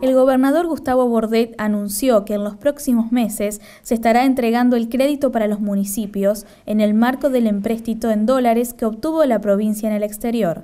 El gobernador Gustavo Bordet anunció que en los próximos meses se estará entregando el crédito para los municipios en el marco del empréstito en dólares que obtuvo la provincia en el exterior.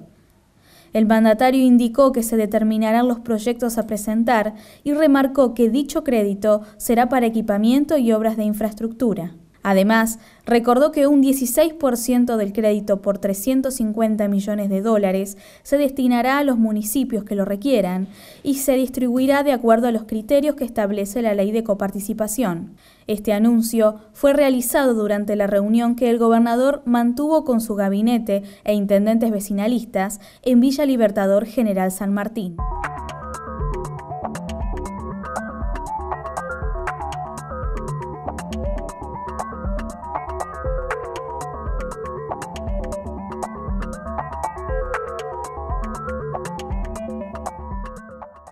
El mandatario indicó que se determinarán los proyectos a presentar y remarcó que dicho crédito será para equipamiento y obras de infraestructura. Además, recordó que un 16% del crédito por 350 millones de dólares se destinará a los municipios que lo requieran y se distribuirá de acuerdo a los criterios que establece la ley de coparticipación. Este anuncio fue realizado durante la reunión que el gobernador mantuvo con su gabinete e intendentes vecinalistas en Villa Libertador General San Martín.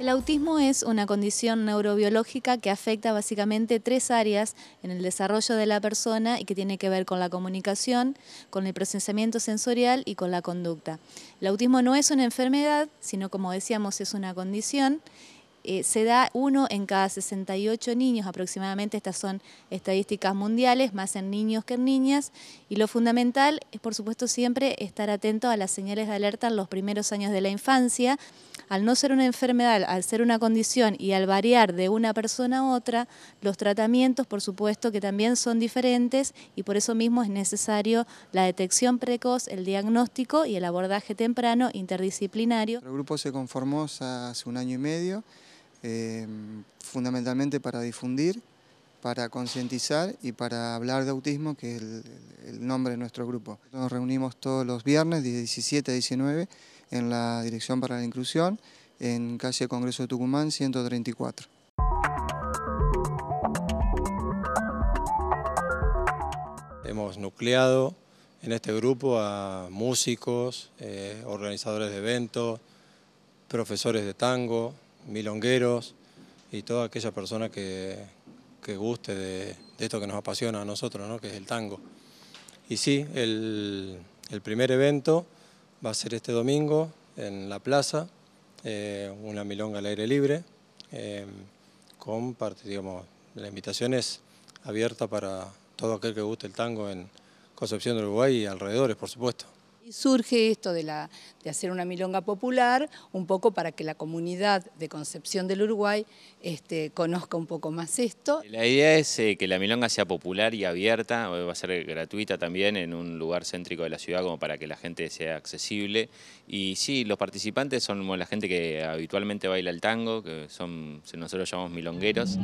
El autismo es una condición neurobiológica que afecta básicamente tres áreas en el desarrollo de la persona y que tiene que ver con la comunicación, con el procesamiento sensorial y con la conducta. El autismo no es una enfermedad, sino como decíamos es una condición eh, se da uno en cada 68 niños aproximadamente, estas son estadísticas mundiales, más en niños que en niñas, y lo fundamental es por supuesto siempre estar atento a las señales de alerta en los primeros años de la infancia, al no ser una enfermedad, al ser una condición y al variar de una persona a otra, los tratamientos por supuesto que también son diferentes y por eso mismo es necesario la detección precoz, el diagnóstico y el abordaje temprano interdisciplinario. El grupo se conformó hace un año y medio. Em, fundamentalmente para difundir, para concientizar y para hablar de autismo, que es el, nombre de nuestro grupo. Nos reunimos todos los viernes 17 a 19 en la Dirección para la Inclusión, en calle Congreso de Tucumán 134. Hemos nucleado en este grupo a músicos, eh, organizadores de eventos, profesores de tango, milongueros y toda aquella persona que, guste de, esto que nos apasiona a nosotros, ¿no? que es el tango. Y sí, el, primer evento va a ser este domingo en la plaza, eh, una milonga al aire libre, eh, con la invitación es abierta para todo aquel que guste el tango en Concepción del Uruguay y alrededores, por supuesto surge esto de, hacer una milonga popular, un poco para que la comunidad de Concepción del Uruguay este, conozca un poco más esto. La idea es eh, que la milonga sea popular y abierta, va a ser gratuita también en un lugar céntrico de la ciudad como para que la gente sea accesible. Y sí, los participantes son la gente que habitualmente baila el tango, que son, nosotros llamamos milongueros.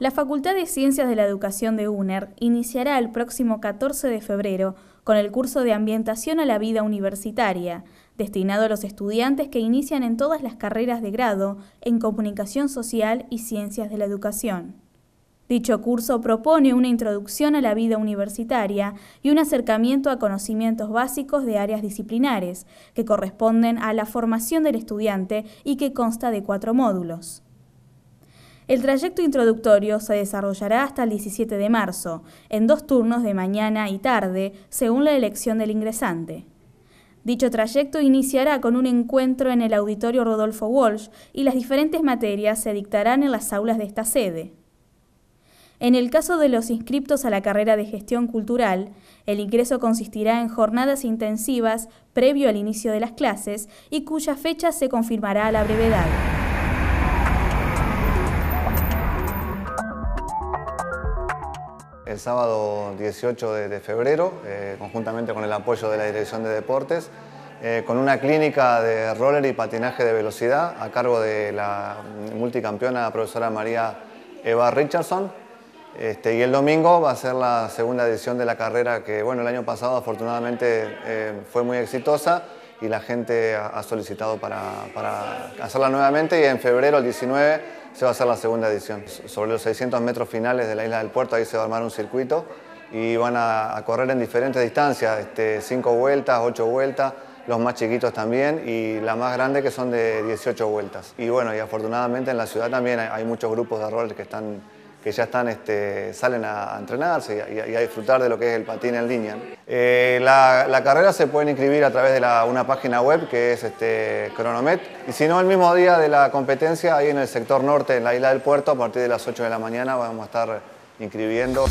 La Facultad de Ciencias de la Educación de UNER iniciará el próximo 14 de febrero con el curso de Ambientación a la Vida Universitaria, destinado a los estudiantes que inician en todas las carreras de grado en Comunicación Social y Ciencias de la Educación. Dicho curso propone una introducción a la vida universitaria y un acercamiento a conocimientos básicos de áreas disciplinares, que corresponden a la formación del estudiante y que consta de cuatro módulos. El trayecto introductorio se desarrollará hasta el 17 de marzo, en dos turnos de mañana y tarde, según la elección del ingresante. Dicho trayecto iniciará con un encuentro en el auditorio Rodolfo Walsh y las diferentes materias se dictarán en las aulas de esta sede. En el caso de los inscriptos a la carrera de gestión cultural, el ingreso consistirá en jornadas intensivas previo al inicio de las clases y cuya fecha se confirmará a la brevedad. el sábado 18 de, febrero, eh, conjuntamente con el apoyo de la Dirección de Deportes, eh, con una clínica de roller y patinaje de velocidad a cargo de la multicampeona profesora María Eva Richardson. Este, y el domingo va a ser la segunda edición de la carrera que, bueno, el año pasado afortunadamente eh, fue muy exitosa y la gente ha solicitado para, para hacerla nuevamente y en febrero, el 19, se va a hacer la segunda edición. Sobre los 600 metros finales de la isla del puerto, ahí se va a armar un circuito y van a, correr en diferentes distancias, este, cinco vueltas, ocho vueltas, los más chiquitos también y la más grande que son de 18 vueltas. Y bueno, y afortunadamente en la ciudad también hay, hay muchos grupos de rol que están que ya están, este, salen a entrenarse y a, disfrutar de lo que es el patín en línea. Eh, la, carrera se puede inscribir a través de una página web que es este, Cronomet y si no, el mismo día de la competencia, ahí en el sector norte, en la isla del puerto, a partir de las 8 de la mañana vamos a estar inscribiendo.